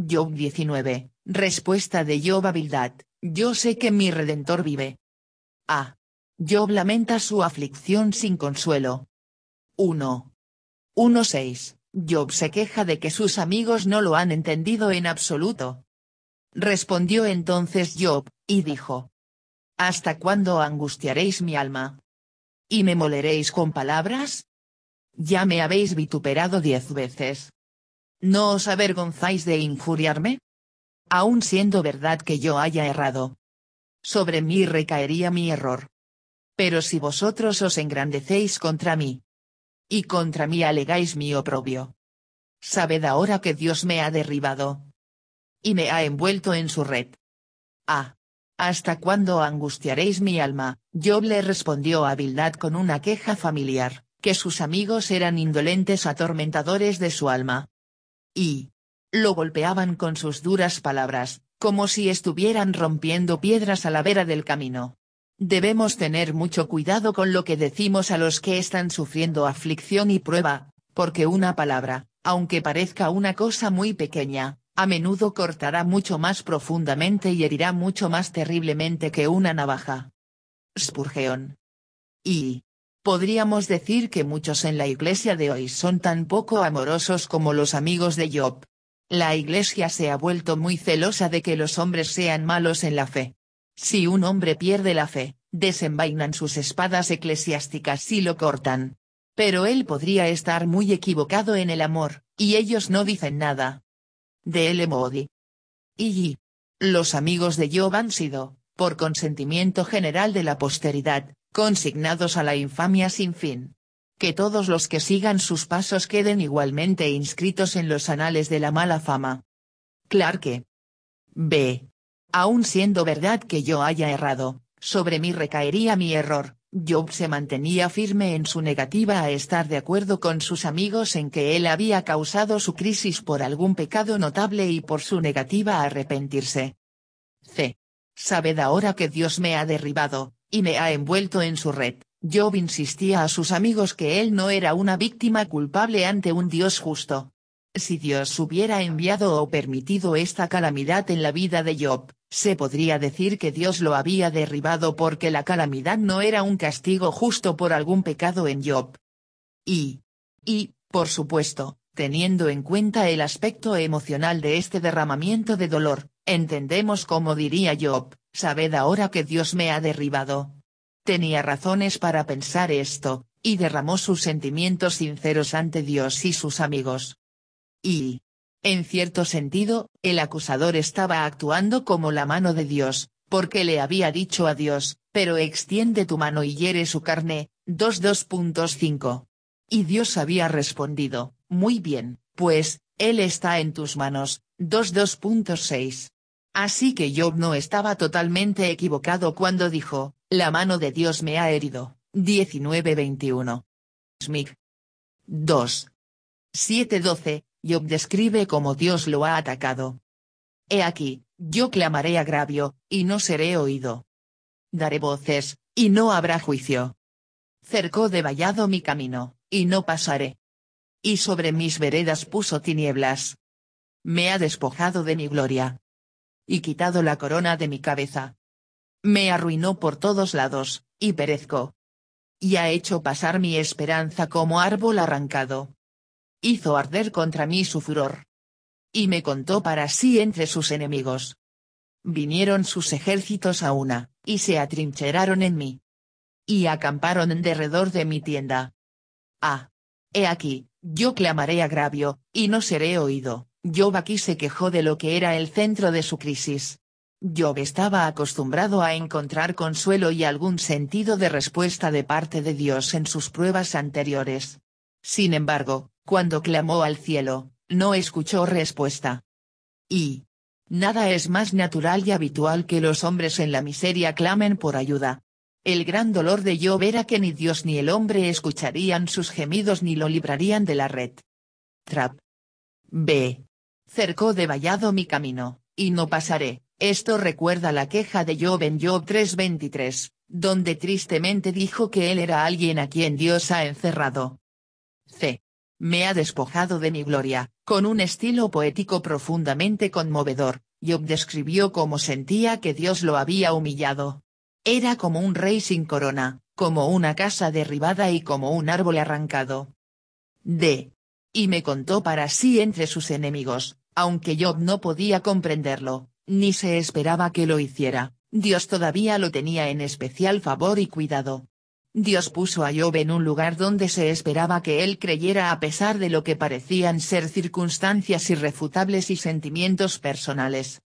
Job 19, respuesta de Job a yo sé que mi Redentor vive. A. Job lamenta su aflicción sin consuelo. 1. 1.6. Job se queja de que sus amigos no lo han entendido en absoluto. Respondió entonces Job, y dijo. ¿Hasta cuándo angustiaréis mi alma? ¿Y me moleréis con palabras? Ya me habéis vituperado diez veces, ¿No os avergonzáis de injuriarme? Aun siendo verdad que yo haya errado. Sobre mí recaería mi error. Pero si vosotros os engrandecéis contra mí. Y contra mí alegáis mi oprobio. Sabed ahora que Dios me ha derribado. Y me ha envuelto en su red. Ah. ¿Hasta cuándo angustiaréis mi alma? Job le respondió a Bildad con una queja familiar, que sus amigos eran indolentes atormentadores de su alma y lo golpeaban con sus duras palabras, como si estuvieran rompiendo piedras a la vera del camino. Debemos tener mucho cuidado con lo que decimos a los que están sufriendo aflicción y prueba, porque una palabra, aunque parezca una cosa muy pequeña, a menudo cortará mucho más profundamente y herirá mucho más terriblemente que una navaja. Spurgeon. Y Podríamos decir que muchos en la iglesia de hoy son tan poco amorosos como los amigos de Job. La iglesia se ha vuelto muy celosa de que los hombres sean malos en la fe. Si un hombre pierde la fe, desenvainan sus espadas eclesiásticas y lo cortan. Pero él podría estar muy equivocado en el amor, y ellos no dicen nada. De L. Modi. Y. Los amigos de Job han sido, por consentimiento general de la posteridad, consignados a la infamia sin fin. Que todos los que sigan sus pasos queden igualmente inscritos en los anales de la mala fama. Clarke. B. Aun siendo verdad que yo haya errado, sobre mí recaería mi error, Job se mantenía firme en su negativa a estar de acuerdo con sus amigos en que él había causado su crisis por algún pecado notable y por su negativa a arrepentirse. C. Sabed ahora que Dios me ha derribado, y me ha envuelto en su red. Job insistía a sus amigos que él no era una víctima culpable ante un Dios justo. Si Dios hubiera enviado o permitido esta calamidad en la vida de Job, se podría decir que Dios lo había derribado porque la calamidad no era un castigo justo por algún pecado en Job. Y. Y, por supuesto, teniendo en cuenta el aspecto emocional de este derramamiento de dolor, entendemos cómo diría Job, sabed ahora que Dios me ha derribado. Tenía razones para pensar esto, y derramó sus sentimientos sinceros ante Dios y sus amigos. Y, en cierto sentido, el acusador estaba actuando como la mano de Dios, porque le había dicho a Dios, pero extiende tu mano y hiere su carne, 2.2.5. Y Dios había respondido, muy bien, pues, Él está en tus manos, 2.2.6. Así que Job no estaba totalmente equivocado cuando dijo, la mano de Dios me ha herido. 19-21. Smith. 2. 7-12, Job describe cómo Dios lo ha atacado. He aquí, yo clamaré agravio, y no seré oído. Daré voces, y no habrá juicio. Cercó de vallado mi camino, y no pasaré. Y sobre mis veredas puso tinieblas. Me ha despojado de mi gloria, y quitado la corona de mi cabeza. Me arruinó por todos lados, y perezco. Y ha hecho pasar mi esperanza como árbol arrancado. Hizo arder contra mí su furor. Y me contó para sí entre sus enemigos. Vinieron sus ejércitos a una, y se atrincheraron en mí. Y acamparon en derredor de mi tienda. Ah. He aquí, yo clamaré agravio, y no seré oído, Job aquí se quejó de lo que era el centro de su crisis. Job estaba acostumbrado a encontrar consuelo y algún sentido de respuesta de parte de Dios en sus pruebas anteriores. Sin embargo, cuando clamó al cielo, no escuchó respuesta. Y. Nada es más natural y habitual que los hombres en la miseria clamen por ayuda. El gran dolor de Job era que ni Dios ni el hombre escucharían sus gemidos ni lo librarían de la red. Trap. B cercó de vallado mi camino, y no pasaré. Esto recuerda la queja de Job en Job 3:23, donde tristemente dijo que él era alguien a quien Dios ha encerrado. C. Me ha despojado de mi gloria, con un estilo poético profundamente conmovedor, Job describió cómo sentía que Dios lo había humillado. Era como un rey sin corona, como una casa derribada y como un árbol arrancado. D. Y me contó para sí entre sus enemigos, aunque Job no podía comprenderlo, ni se esperaba que lo hiciera, Dios todavía lo tenía en especial favor y cuidado. Dios puso a Job en un lugar donde se esperaba que él creyera a pesar de lo que parecían ser circunstancias irrefutables y sentimientos personales.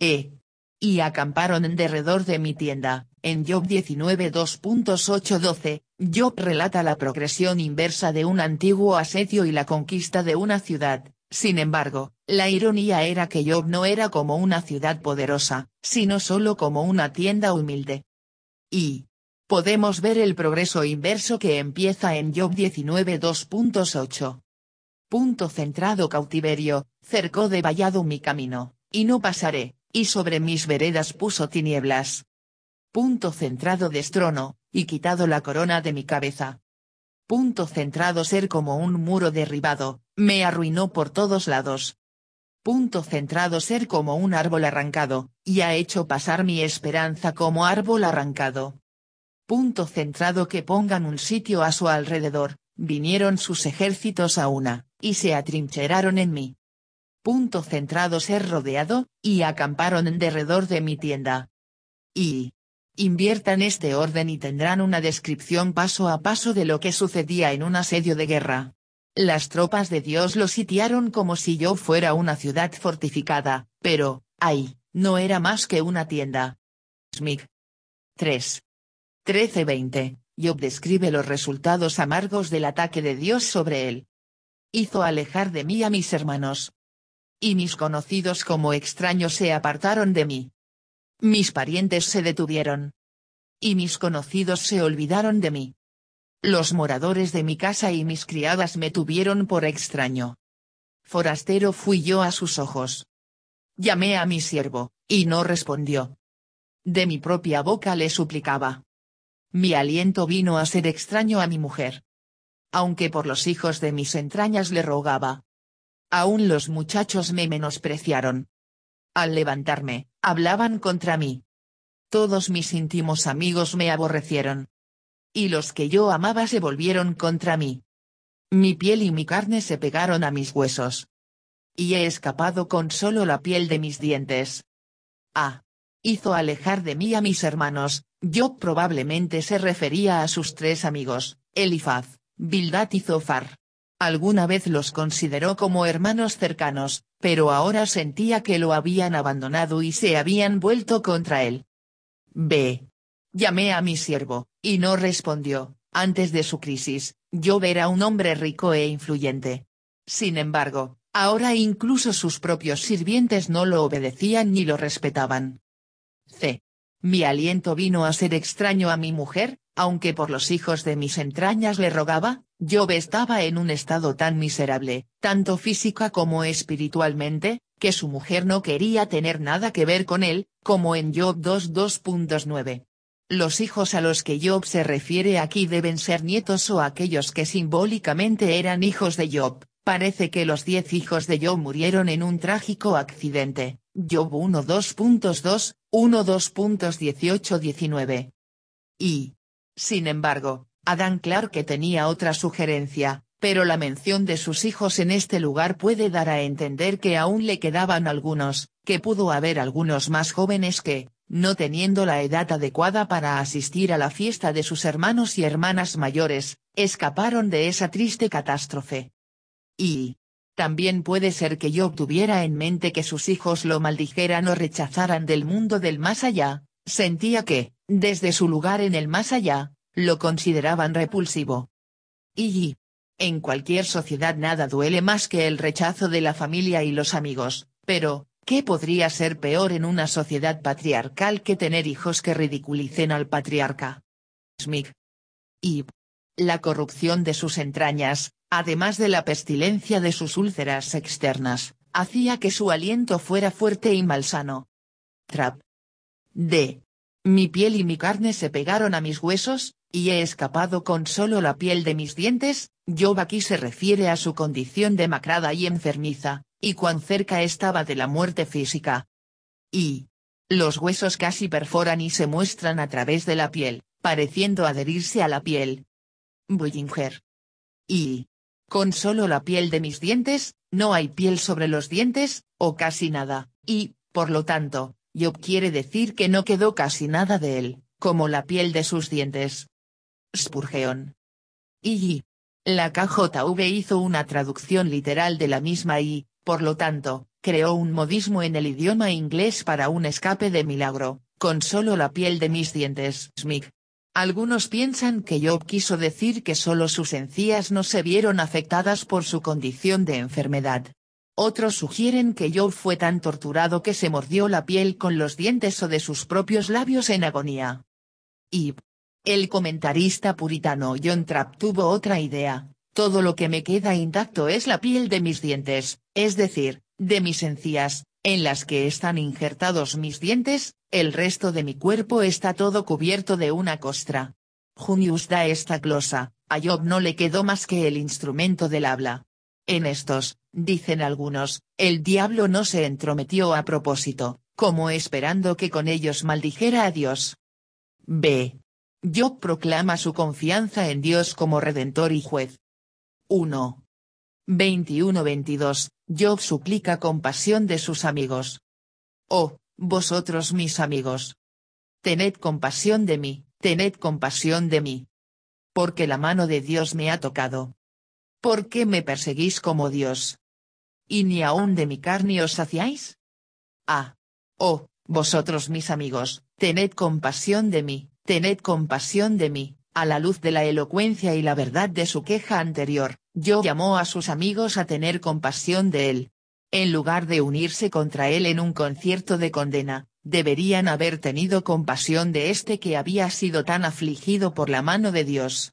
E. Y acamparon en derredor de mi tienda, en Job 19 2.8-12, Job relata la progresión inversa de un antiguo asedio y la conquista de una ciudad, sin embargo, la ironía era que Job no era como una ciudad poderosa, sino solo como una tienda humilde. Y. Podemos ver el progreso inverso que empieza en Job 19 2.8. Punto centrado cautiverio, cercó de vallado mi camino, y no pasaré, y sobre mis veredas puso tinieblas. Punto centrado destrono, y quitado la corona de mi cabeza. Punto centrado ser como un muro derribado, me arruinó por todos lados. Punto centrado ser como un árbol arrancado, y ha hecho pasar mi esperanza como árbol arrancado. Punto centrado que pongan un sitio a su alrededor, vinieron sus ejércitos a una, y se atrincheraron en mí. Punto centrado ser rodeado, y acamparon en derredor de mi tienda. Y, inviertan este orden y tendrán una descripción paso a paso de lo que sucedía en un asedio de guerra. Las tropas de Dios lo sitiaron como si yo fuera una ciudad fortificada, pero, ay, no era más que una tienda. Smig. 3. 13 Job describe los resultados amargos del ataque de Dios sobre él. Hizo alejar de mí a mis hermanos. Y mis conocidos como extraños se apartaron de mí. Mis parientes se detuvieron. Y mis conocidos se olvidaron de mí. Los moradores de mi casa y mis criadas me tuvieron por extraño. Forastero fui yo a sus ojos. Llamé a mi siervo, y no respondió. De mi propia boca le suplicaba. Mi aliento vino a ser extraño a mi mujer. Aunque por los hijos de mis entrañas le rogaba. Aún los muchachos me menospreciaron al levantarme, hablaban contra mí. Todos mis íntimos amigos me aborrecieron. Y los que yo amaba se volvieron contra mí. Mi piel y mi carne se pegaron a mis huesos. Y he escapado con solo la piel de mis dientes. Ah. Hizo alejar de mí a mis hermanos, yo probablemente se refería a sus tres amigos, Elifaz, Bildad y Zofar. Alguna vez los consideró como hermanos cercanos, pero ahora sentía que lo habían abandonado y se habían vuelto contra él. B. Llamé a mi siervo, y no respondió, antes de su crisis, yo era un hombre rico e influyente. Sin embargo, ahora incluso sus propios sirvientes no lo obedecían ni lo respetaban. C. Mi aliento vino a ser extraño a mi mujer, aunque por los hijos de mis entrañas le rogaba, Job estaba en un estado tan miserable, tanto física como espiritualmente, que su mujer no quería tener nada que ver con él, como en Job 2.2.9. Los hijos a los que Job se refiere aquí deben ser nietos o aquellos que simbólicamente eran hijos de Job. Parece que los diez hijos de Job murieron en un trágico accidente. Job 1.2.2, 1.2.18-19. Y, sin embargo, Adán Clark tenía otra sugerencia, pero la mención de sus hijos en este lugar puede dar a entender que aún le quedaban algunos, que pudo haber algunos más jóvenes que, no teniendo la edad adecuada para asistir a la fiesta de sus hermanos y hermanas mayores, escaparon de esa triste catástrofe. Y. También puede ser que yo tuviera en mente que sus hijos lo maldijeran o rechazaran del mundo del más allá, Sentía que, desde su lugar en el más allá, lo consideraban repulsivo. Y, en cualquier sociedad nada duele más que el rechazo de la familia y los amigos, pero, ¿qué podría ser peor en una sociedad patriarcal que tener hijos que ridiculicen al patriarca? Smith. Y. La corrupción de sus entrañas, además de la pestilencia de sus úlceras externas, hacía que su aliento fuera fuerte y malsano. Trap. D. Mi piel y mi carne se pegaron a mis huesos, y he escapado con solo la piel de mis dientes, Job aquí se refiere a su condición demacrada y enfermiza, y cuán cerca estaba de la muerte física. Y. Los huesos casi perforan y se muestran a través de la piel, pareciendo adherirse a la piel. Bullinger. Y. Con solo la piel de mis dientes, no hay piel sobre los dientes, o casi nada, y, por lo tanto, Job quiere decir que no quedó casi nada de él, como la piel de sus dientes. Spurgeon. Y. La KJV hizo una traducción literal de la misma y, por lo tanto, creó un modismo en el idioma inglés para un escape de milagro, con solo la piel de mis dientes. Smith. Algunos piensan que Job quiso decir que solo sus encías no se vieron afectadas por su condición de enfermedad, otros sugieren que Job fue tan torturado que se mordió la piel con los dientes o de sus propios labios en agonía. Y el comentarista puritano John Trapp tuvo otra idea, todo lo que me queda intacto es la piel de mis dientes, es decir, de mis encías, en las que están injertados mis dientes, el resto de mi cuerpo está todo cubierto de una costra. Junius da esta glosa, a Job no le quedó más que el instrumento del habla. En estos, dicen algunos, el diablo no se entrometió a propósito, como esperando que con ellos maldijera a Dios. B. Job proclama su confianza en Dios como redentor y juez. 1. 21-22, Job suplica compasión de sus amigos. Oh, vosotros mis amigos. Tened compasión de mí, tened compasión de mí. Porque la mano de Dios me ha tocado. ¿Por qué me perseguís como Dios? ¿Y ni aun de mi carne os saciáis? Ah. Oh, vosotros mis amigos, tened compasión de mí, tened compasión de mí, a la luz de la elocuencia y la verdad de su queja anterior, yo llamó a sus amigos a tener compasión de él. En lugar de unirse contra él en un concierto de condena, deberían haber tenido compasión de este que había sido tan afligido por la mano de Dios.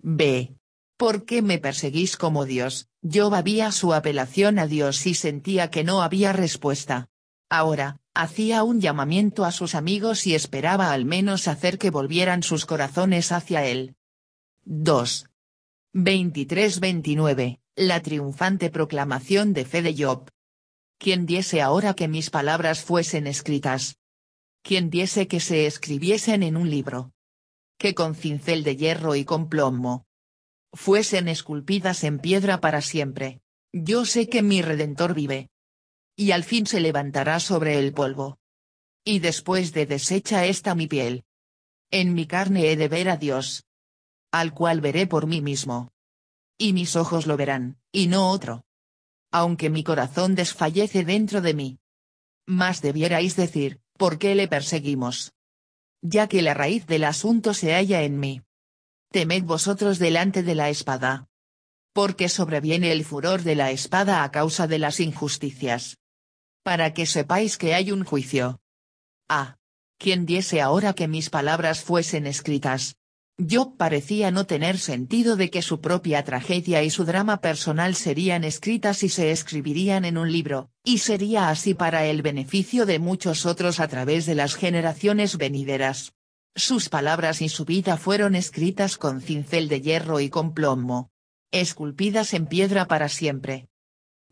B. ¿Por qué me perseguís como Dios? Yo babía su apelación a Dios y sentía que no había respuesta. Ahora, hacía un llamamiento a sus amigos y esperaba al menos hacer que volvieran sus corazones hacia él. 2. 23-29, la triunfante proclamación de fe de Job. Quien diese ahora que mis palabras fuesen escritas. Quien diese que se escribiesen en un libro. Que con cincel de hierro y con plomo, fuesen esculpidas en piedra para siempre. Yo sé que mi Redentor vive. Y al fin se levantará sobre el polvo. Y después de deshecha esta mi piel. En mi carne he de ver a Dios. Al cual veré por mí mismo. Y mis ojos lo verán, y no otro. Aunque mi corazón desfallece dentro de mí. Más debierais decir, ¿por qué le perseguimos? Ya que la raíz del asunto se halla en mí temed vosotros delante de la espada. Porque sobreviene el furor de la espada a causa de las injusticias. Para que sepáis que hay un juicio. Ah. ¿Quién diese ahora que mis palabras fuesen escritas. Yo parecía no tener sentido de que su propia tragedia y su drama personal serían escritas y se escribirían en un libro, y sería así para el beneficio de muchos otros a través de las generaciones venideras. Sus palabras y su vida fueron escritas con cincel de hierro y con plomo. Esculpidas en piedra para siempre.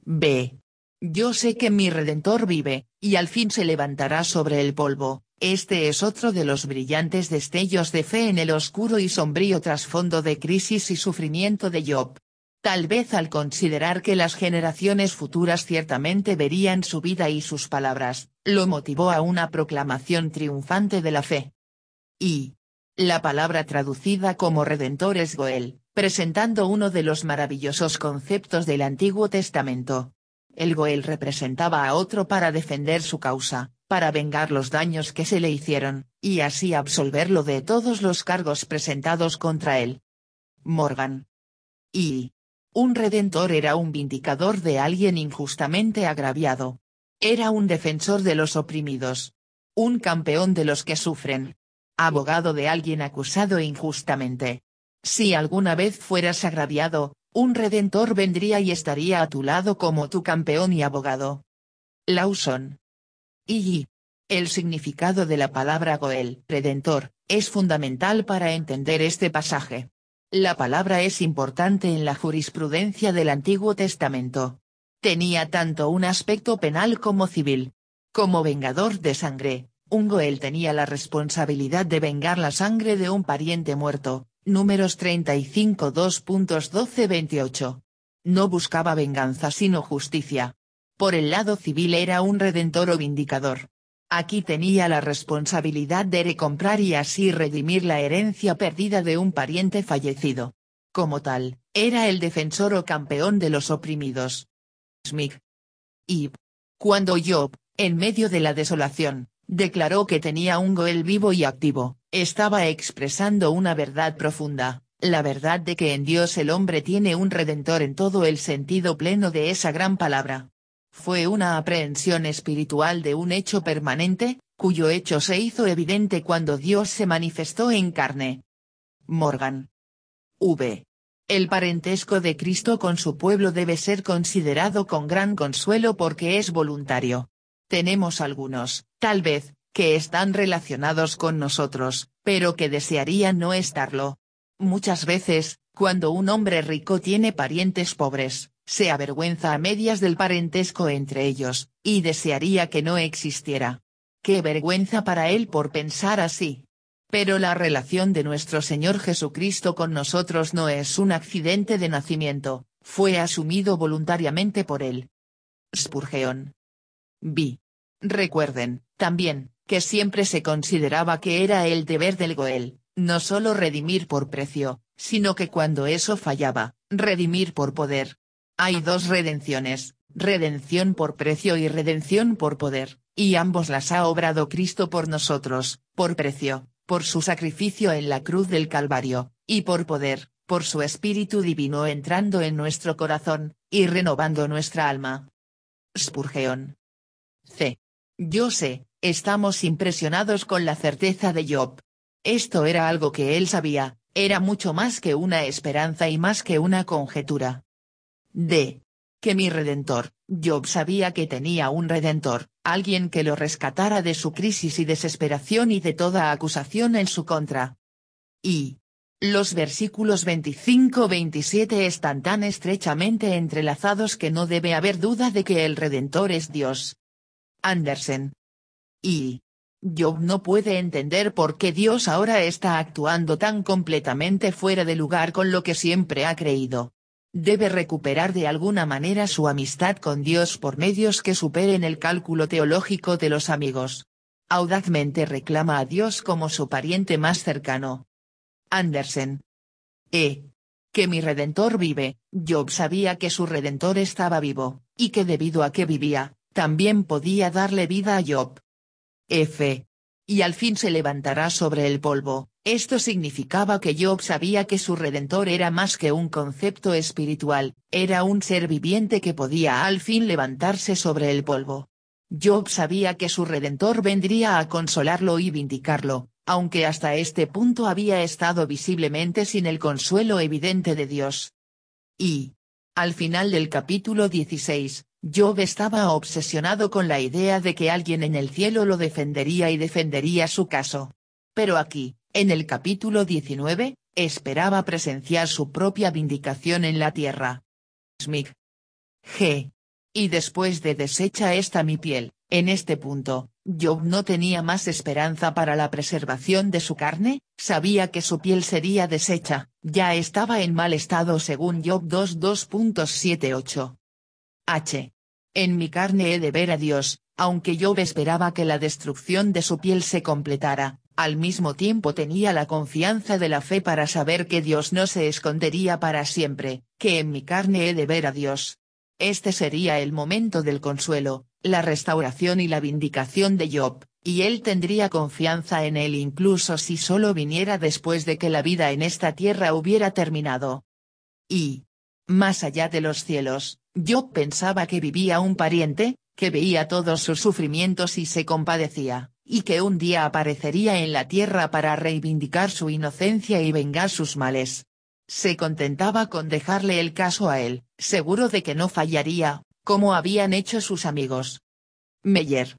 B. Yo sé que mi Redentor vive, y al fin se levantará sobre el polvo. Este es otro de los brillantes destellos de fe en el oscuro y sombrío trasfondo de crisis y sufrimiento de Job. Tal vez al considerar que las generaciones futuras ciertamente verían su vida y sus palabras, lo motivó a una proclamación triunfante de la fe y la palabra traducida como redentor es Goel, presentando uno de los maravillosos conceptos del Antiguo Testamento. El Goel representaba a otro para defender su causa, para vengar los daños que se le hicieron, y así absolverlo de todos los cargos presentados contra él. Morgan. Y. Un redentor era un vindicador de alguien injustamente agraviado. Era un defensor de los oprimidos. Un campeón de los que sufren abogado de alguien acusado injustamente. Si alguna vez fueras agraviado, un redentor vendría y estaría a tu lado como tu campeón y abogado. Lawson. Y. El significado de la palabra Goel, redentor, es fundamental para entender este pasaje. La palabra es importante en la jurisprudencia del Antiguo Testamento. Tenía tanto un aspecto penal como civil. Como vengador de sangre, goel tenía la responsabilidad de vengar la sangre de un pariente muerto, números 35 No buscaba venganza sino justicia. Por el lado civil era un redentor o vindicador. Aquí tenía la responsabilidad de recomprar y así redimir la herencia perdida de un pariente fallecido. Como tal, era el defensor o campeón de los oprimidos. Smig Y. Cuando Job, en medio de la desolación, Declaró que tenía un Goel vivo y activo, estaba expresando una verdad profunda, la verdad de que en Dios el hombre tiene un redentor en todo el sentido pleno de esa gran palabra. Fue una aprehensión espiritual de un hecho permanente, cuyo hecho se hizo evidente cuando Dios se manifestó en carne. Morgan. V. El parentesco de Cristo con su pueblo debe ser considerado con gran consuelo porque es voluntario, tenemos algunos, tal vez, que están relacionados con nosotros, pero que desearían no estarlo. Muchas veces, cuando un hombre rico tiene parientes pobres, se avergüenza a medias del parentesco entre ellos, y desearía que no existiera. Qué vergüenza para él por pensar así. Pero la relación de nuestro Señor Jesucristo con nosotros no es un accidente de nacimiento, fue asumido voluntariamente por él. Spurgeon, Vi. Recuerden, también, que siempre se consideraba que era el deber del Goel, no solo redimir por precio, sino que cuando eso fallaba, redimir por poder. Hay dos redenciones, redención por precio y redención por poder, y ambos las ha obrado Cristo por nosotros, por precio, por su sacrificio en la cruz del Calvario, y por poder, por su Espíritu Divino entrando en nuestro corazón, y renovando nuestra alma. Spurgeon C. Yo sé, estamos impresionados con la certeza de Job. Esto era algo que él sabía, era mucho más que una esperanza y más que una conjetura. D. Que mi redentor, Job sabía que tenía un redentor, alguien que lo rescatara de su crisis y desesperación y de toda acusación en su contra. Y. Los versículos 25-27 están tan estrechamente entrelazados que no debe haber duda de que el Redentor es Dios. Andersen. Y. Job no puede entender por qué Dios ahora está actuando tan completamente fuera de lugar con lo que siempre ha creído. Debe recuperar de alguna manera su amistad con Dios por medios que superen el cálculo teológico de los amigos. Audazmente reclama a Dios como su pariente más cercano. Andersen. E. Que mi redentor vive, Job sabía que su redentor estaba vivo, y que debido a que vivía, también podía darle vida a Job. F. Y al fin se levantará sobre el polvo. Esto significaba que Job sabía que su redentor era más que un concepto espiritual, era un ser viviente que podía al fin levantarse sobre el polvo. Job sabía que su redentor vendría a consolarlo y vindicarlo, aunque hasta este punto había estado visiblemente sin el consuelo evidente de Dios. Y. Al final del capítulo 16, Job estaba obsesionado con la idea de que alguien en el cielo lo defendería y defendería su caso. Pero aquí, en el capítulo 19, esperaba presenciar su propia vindicación en la tierra. Smith. G. Y después de deshecha esta mi piel, en este punto, Job no tenía más esperanza para la preservación de su carne, sabía que su piel sería deshecha, ya estaba en mal estado según Job 2.2.78. H. En mi carne he de ver a Dios, aunque Job esperaba que la destrucción de su piel se completara, al mismo tiempo tenía la confianza de la fe para saber que Dios no se escondería para siempre, que en mi carne he de ver a Dios. Este sería el momento del consuelo, la restauración y la vindicación de Job, y él tendría confianza en él incluso si solo viniera después de que la vida en esta tierra hubiera terminado. Y, más allá de los cielos, Job pensaba que vivía un pariente, que veía todos sus sufrimientos y se compadecía, y que un día aparecería en la tierra para reivindicar su inocencia y vengar sus males. Se contentaba con dejarle el caso a él, seguro de que no fallaría, como habían hecho sus amigos. Meyer.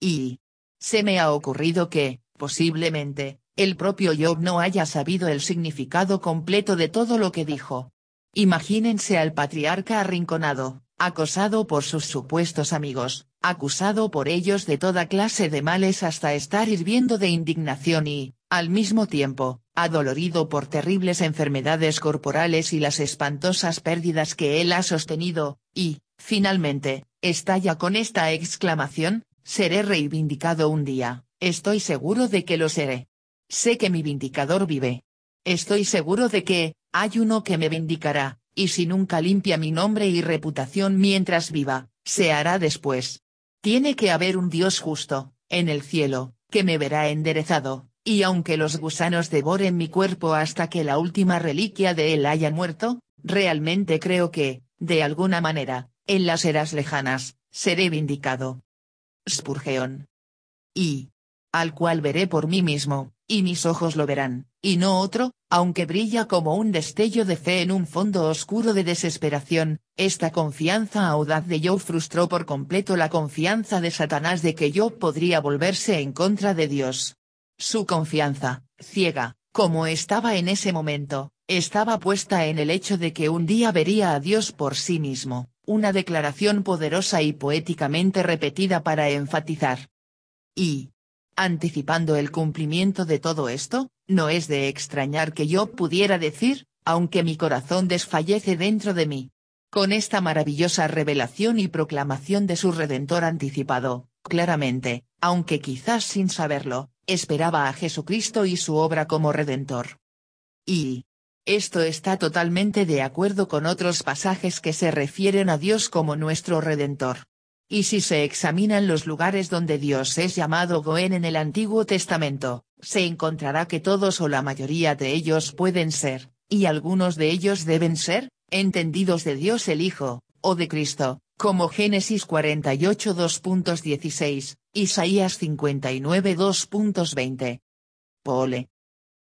Y. Se me ha ocurrido que, posiblemente, el propio Job no haya sabido el significado completo de todo lo que dijo, Imagínense al patriarca arrinconado, acosado por sus supuestos amigos, acusado por ellos de toda clase de males hasta estar hirviendo de indignación y, al mismo tiempo, adolorido por terribles enfermedades corporales y las espantosas pérdidas que él ha sostenido, y, finalmente, estalla con esta exclamación, seré reivindicado un día, estoy seguro de que lo seré. Sé que mi vindicador vive. Estoy seguro de que, hay uno que me vindicará, y si nunca limpia mi nombre y reputación mientras viva, se hará después. Tiene que haber un Dios justo, en el cielo, que me verá enderezado, y aunque los gusanos devoren mi cuerpo hasta que la última reliquia de él haya muerto, realmente creo que, de alguna manera, en las eras lejanas, seré vindicado. Spurgeon. Y. Al cual veré por mí mismo, y mis ojos lo verán, y no otro, aunque brilla como un destello de fe en un fondo oscuro de desesperación, esta confianza audaz de Joe frustró por completo la confianza de Satanás de que yo podría volverse en contra de Dios. Su confianza, ciega, como estaba en ese momento, estaba puesta en el hecho de que un día vería a Dios por sí mismo, una declaración poderosa y poéticamente repetida para enfatizar. Y, Anticipando el cumplimiento de todo esto, no es de extrañar que yo pudiera decir, aunque mi corazón desfallece dentro de mí. Con esta maravillosa revelación y proclamación de su Redentor anticipado, claramente, aunque quizás sin saberlo, esperaba a Jesucristo y su obra como Redentor. Y. Esto está totalmente de acuerdo con otros pasajes que se refieren a Dios como nuestro Redentor. Y si se examinan los lugares donde Dios es llamado Goen en el Antiguo Testamento, se encontrará que todos o la mayoría de ellos pueden ser, y algunos de ellos deben ser, entendidos de Dios el Hijo, o de Cristo, como Génesis 48 2.16, Isaías 59 2.20. Pole.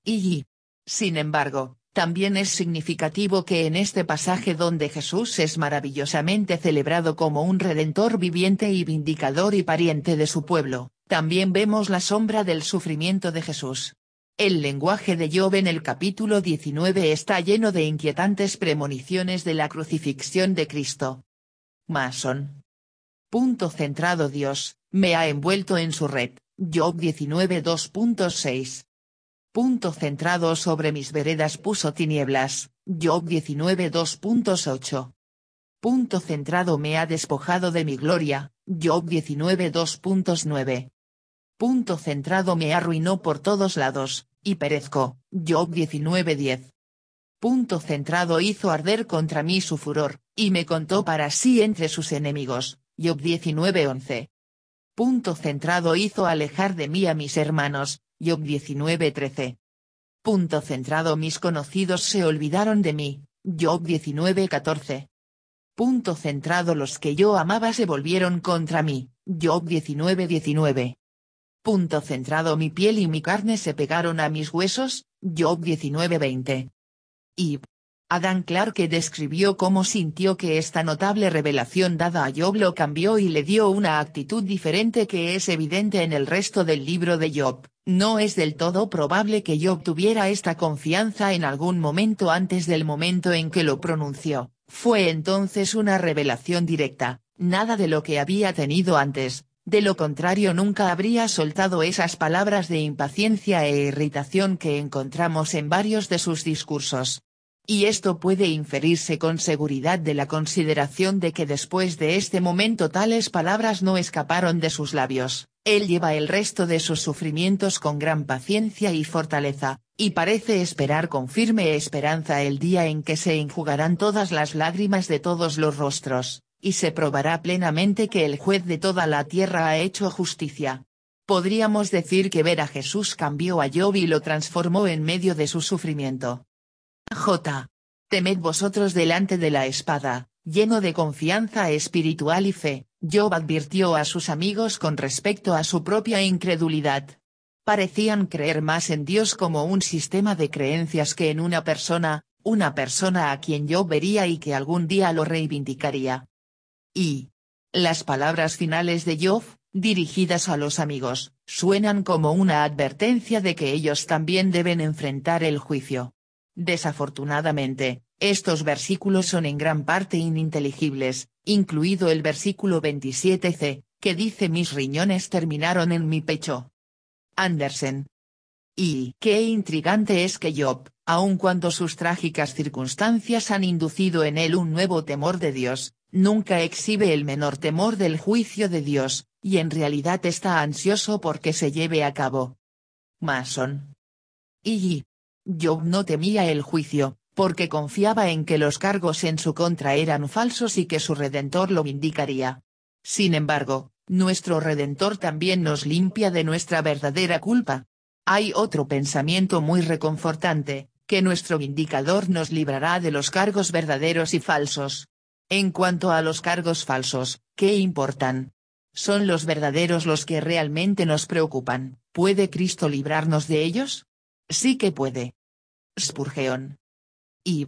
Y. Sin embargo, también es significativo que en este pasaje donde Jesús es maravillosamente celebrado como un redentor viviente y vindicador y pariente de su pueblo, también vemos la sombra del sufrimiento de Jesús. El lenguaje de Job en el capítulo 19 está lleno de inquietantes premoniciones de la crucifixión de Cristo. Mason. Punto centrado Dios, me ha envuelto en su red. Job 19 2.6 punto centrado sobre mis veredas puso tinieblas, Job 19 2.8. Punto centrado me ha despojado de mi gloria, Job 19 2.9. Punto centrado me arruinó por todos lados, y perezco, Job 19 10. Punto centrado hizo arder contra mí su furor, y me contó para sí entre sus enemigos, Job 19 11. Punto centrado hizo alejar de mí a mis hermanos, Job 19-13. Punto centrado Mis conocidos se olvidaron de mí, Job 19:14. Punto centrado Los que yo amaba se volvieron contra mí, Job 19:19. 19. Punto centrado Mi piel y mi carne se pegaron a mis huesos, Job 19:20. Y Adam Clarke describió cómo sintió que esta notable revelación dada a Job lo cambió y le dio una actitud diferente que es evidente en el resto del libro de Job. No es del todo probable que yo obtuviera esta confianza en algún momento antes del momento en que lo pronunció, fue entonces una revelación directa, nada de lo que había tenido antes, de lo contrario nunca habría soltado esas palabras de impaciencia e irritación que encontramos en varios de sus discursos y esto puede inferirse con seguridad de la consideración de que después de este momento tales palabras no escaparon de sus labios, él lleva el resto de sus sufrimientos con gran paciencia y fortaleza, y parece esperar con firme esperanza el día en que se enjugarán todas las lágrimas de todos los rostros, y se probará plenamente que el juez de toda la tierra ha hecho justicia. Podríamos decir que ver a Jesús cambió a Job y lo transformó en medio de su sufrimiento. J. Temed vosotros delante de la espada, lleno de confianza espiritual y fe, Job advirtió a sus amigos con respecto a su propia incredulidad. Parecían creer más en Dios como un sistema de creencias que en una persona, una persona a quien yo vería y que algún día lo reivindicaría. Y. Las palabras finales de Job, dirigidas a los amigos, suenan como una advertencia de que ellos también deben enfrentar el juicio. Desafortunadamente, estos versículos son en gran parte ininteligibles, incluido el versículo 27c, que dice mis riñones terminaron en mi pecho. Andersen. Y qué intrigante es que Job, aun cuando sus trágicas circunstancias han inducido en él un nuevo temor de Dios, nunca exhibe el menor temor del juicio de Dios, y en realidad está ansioso porque se lleve a cabo. Mason. Y. Job no temía el juicio, porque confiaba en que los cargos en su contra eran falsos y que su Redentor lo vindicaría. Sin embargo, nuestro Redentor también nos limpia de nuestra verdadera culpa. Hay otro pensamiento muy reconfortante, que nuestro vindicador nos librará de los cargos verdaderos y falsos. En cuanto a los cargos falsos, ¿qué importan? Son los verdaderos los que realmente nos preocupan, ¿puede Cristo librarnos de ellos? Sí que puede. Spurgeon. Y.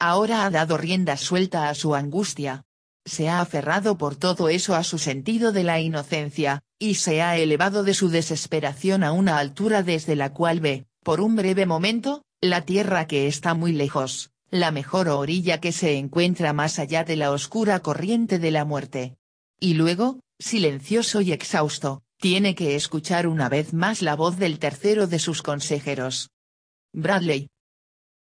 Ahora ha dado rienda suelta a su angustia. Se ha aferrado por todo eso a su sentido de la inocencia, y se ha elevado de su desesperación a una altura desde la cual ve, por un breve momento, la tierra que está muy lejos, la mejor orilla que se encuentra más allá de la oscura corriente de la muerte. Y luego, silencioso y exhausto, tiene que escuchar una vez más la voz del tercero de sus consejeros. Bradley,